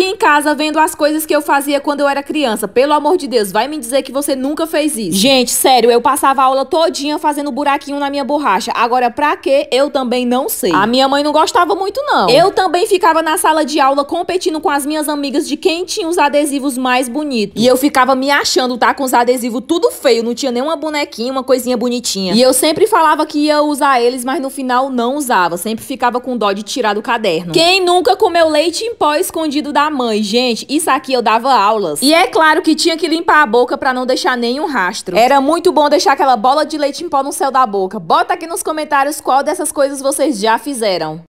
aqui em casa vendo as coisas que eu fazia quando eu era criança. Pelo amor de Deus, vai me dizer que você nunca fez isso. Gente, sério, eu passava a aula todinha fazendo buraquinho na minha borracha. Agora, pra quê? Eu também não sei. A minha mãe não gostava muito, não. Eu também ficava na sala de aula competindo com as minhas amigas de quem tinha os adesivos mais bonitos. E eu ficava me achando, tá? Com os adesivos tudo feio. Não tinha nenhuma bonequinha, uma coisinha bonitinha. E eu sempre falava que ia usar eles, mas no final não usava. Sempre ficava com dó de tirar do caderno. Quem nunca comeu leite em pó escondido da mãe. Gente, isso aqui eu dava aulas. E é claro que tinha que limpar a boca para não deixar nenhum rastro. Era muito bom deixar aquela bola de leite em pó no céu da boca. Bota aqui nos comentários qual dessas coisas vocês já fizeram.